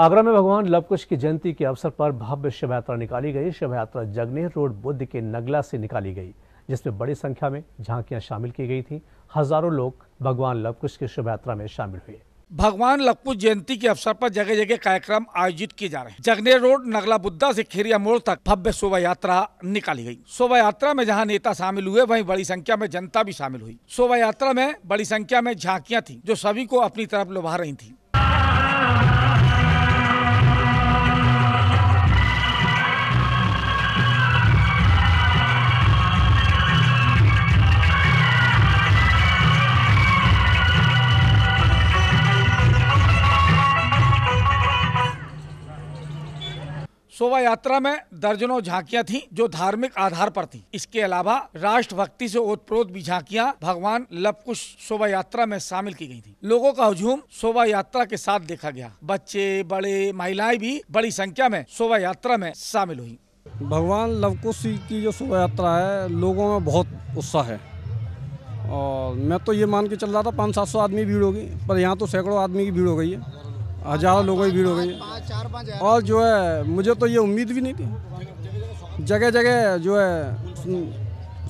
आगरा में भगवान लवकुश की जयंती के अवसर पर भव्य शोभा यात्रा निकाली गई शोभा यात्रा जगनेर रोड बुद्ध के नगला से निकाली गई जिसमें बड़ी संख्या में झांकियां शामिल की गई थी हजारों लोग भगवान लवकुश की शोभा यात्रा में शामिल हुए भगवान लखपत जयंती के अवसर पर जगह जगह कार्यक्रम आयोजित किए जा रहे हैं जगनेर रोड नगला बुद्धा से खेरिया मोड़ तक भव्य शोभा यात्रा निकाली गई शोभा यात्रा में जहां नेता शामिल हुए वहीं बड़ी संख्या में जनता भी शामिल हुई शोभा यात्रा में बड़ी संख्या में झांकियां थी जो सभी को अपनी तरफ लुभा रही थी शोभा यात्रा में दर्जनों झांकियां थीं जो धार्मिक आधार पर थीं। इसके अलावा राष्ट्र भक्ति से ओतप्रोत भी झांकियां भगवान कुश शोभा यात्रा में शामिल की गई थीं। लोगों का हजूम शोभा यात्रा के साथ देखा गया बच्चे बड़े महिलाएं भी बड़ी संख्या में शोभा यात्रा में शामिल हुई भगवान लवकुश की जो शोभा यात्रा है लोगों में बहुत उत्साह है और मैं तो ये मान के चल रहा था पाँच सात सौ आदमी भीड़ होगी पर यहाँ तो सैकड़ों आदमी की भीड़ हो गई है हजारों लोगों की भीड़ हो गई और जो है मुझे तो ये उम्मीद भी नहीं थी जगह जगह जो है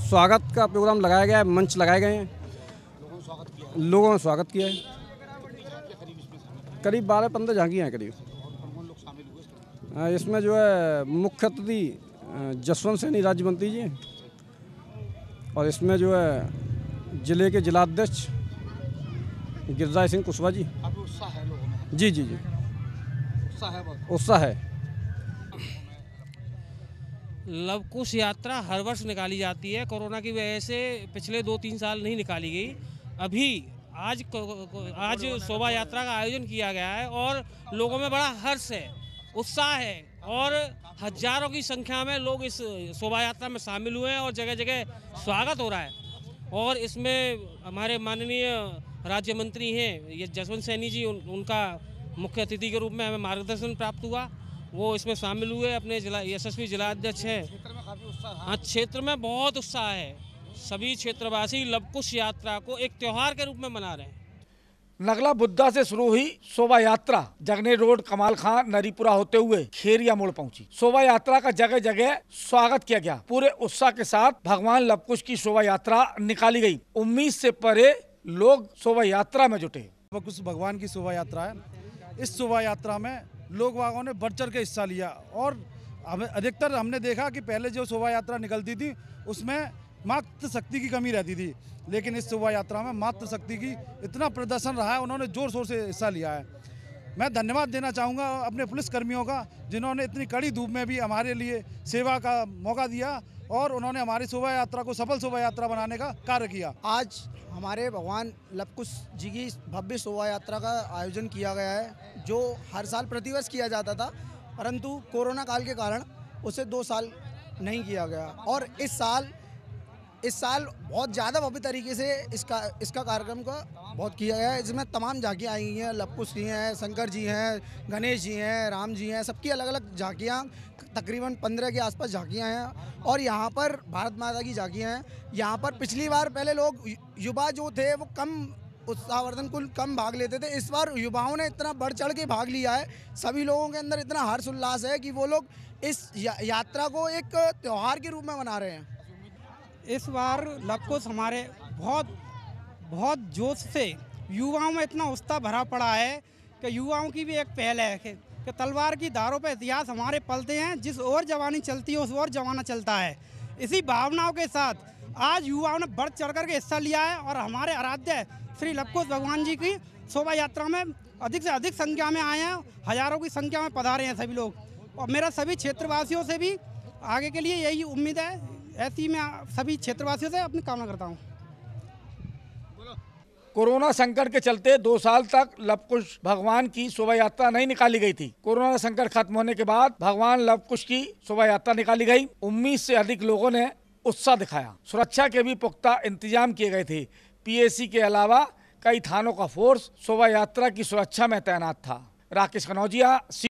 स्वागत का प्रोग्राम लगाया गया है मंच लगाए गए हैं लोगों ने स्वागत किया है करीब बारह पंद्रह झांकियाँ हैं करीब हाँ, इसमें जो है मुख्य अतिथि जसवंत सैनी राज्य मंत्री जी और इसमें जो है ज़िले के जिलाध्यक्ष गिरिराज सिंह कुशवाहा जी जी जी जी उत्साह है लवकुश यात्रा हर वर्ष निकाली जाती है कोरोना की वजह से पिछले दो तीन साल नहीं निकाली गई अभी आज आज शोभा यात्रा का आयोजन किया गया है और लोगों में बड़ा हर्ष है उत्साह है और हजारों की संख्या में लोग इस शोभा यात्रा में शामिल हुए हैं और जगह जगह स्वागत हो रहा है और इसमें हमारे माननीय राज्य मंत्री हैं ये जसवंत सैनी जी उन, उनका मुख्य अतिथि के रूप में हमें मार्गदर्शन प्राप्त हुआ वो इसमें शामिल हुए अपने जिला यशस्वी जिलाध्यक्ष हैं हाँ क्षेत्र में बहुत उत्साह है सभी क्षेत्रवासी लवकुश यात्रा को एक त्यौहार के रूप में मना रहे हैं नगला बुद्धा से शुरू हुई शोभा यात्रा जगने रोड कमाल खान नरीपुरा होते हुए खेरिया मोड़ पहुंची। शोभा यात्रा का जगह जगह स्वागत किया गया पूरे उत्साह के साथ भगवान लवकुश की शोभा यात्रा निकाली गई। उम्मीद से परे लोग शोभा यात्रा में जुटे कुछ भगवान की शोभा यात्रा है इस शोभा यात्रा में लोग वागों ने बढ़ चढ़ के हिस्सा लिया और हमें अधिकतर हमने देखा कि पहले जो शोभा यात्रा निकलती थी उसमें मात्र शक्ति की कमी रहती थी लेकिन इस शोभा यात्रा में मात्र शक्ति की इतना प्रदर्शन रहा है उन्होंने जोर शोर से हिस्सा लिया है मैं धन्यवाद देना चाहूँगा अपने पुलिस कर्मियों का जिन्होंने इतनी कड़ी धूप में भी हमारे लिए सेवा का मौका दिया और उन्होंने हमारी शोभा यात्रा को सफल शोभा यात्रा बनाने का कार्य किया आज हमारे भगवान लपकुश जी की भव्य शोभा यात्रा का आयोजन किया गया है जो हर साल प्रतिवर्ष किया जाता था परंतु कोरोना काल के कारण उसे दो साल नहीं किया गया और इस साल इस साल बहुत ज़्यादा भव्य तरीके से इसका इसका कार्यक्रम का बहुत किया गया है इसमें तमाम झाकियाँ आई हैं लपकुश जी हैं शंकर जी हैं गणेश जी हैं राम जी हैं सबकी अलग अलग झाँकियाँ तकरीबन पंद्रह के आसपास झाकियाँ हैं और यहाँ पर भारत माता की झाकियाँ हैं यहाँ पर पिछली बार पहले लोग युवा जो थे वो कम उत्साहवर्धन कुल कम भाग लेते थे इस बार युवाओं ने इतना बढ़ चढ़ के भाग लिया है सभी लोगों के अंदर इतना हर्ष उल्लास है कि वो लोग इस यात्रा को एक त्यौहार के रूप में मना रहे हैं इस बार लवकुश हमारे बहुत बहुत जोश से युवाओं में इतना उत्साह भरा पड़ा है कि युवाओं की भी एक पहल है कि, कि तलवार की धारों पर इतिहास हमारे पलते हैं जिस और जवानी चलती है उस और जमाना चलता है इसी भावनाओं के साथ आज युवाओं ने बढ़ चढ़ करके हिस्सा लिया है और हमारे आराध्य श्री लवकुश भगवान जी की शोभा यात्रा में अधिक से अधिक संख्या में आए हैं हजारों की संख्या में पधारे हैं सभी लोग और मेरा सभी क्षेत्रवासियों से भी आगे के लिए यही उम्मीद है ऐसी मैं सभी क्षेत्रवासियों से अपनी कामना करता हूँ कोरोना संकट के चलते दो साल तक लवकुश भगवान की शोभा यात्रा नहीं निकाली गई थी कोरोना संकट खत्म होने के बाद भगवान लवकुश की शोभा यात्रा निकाली गई उम्मीद से अधिक लोगों ने उत्साह दिखाया सुरक्षा के भी पुख्ता इंतजाम किए गए थे पीएसी के अलावा कई थानों का फोर्स शोभा यात्रा की सुरक्षा में तैनात था राकेश कनौजिया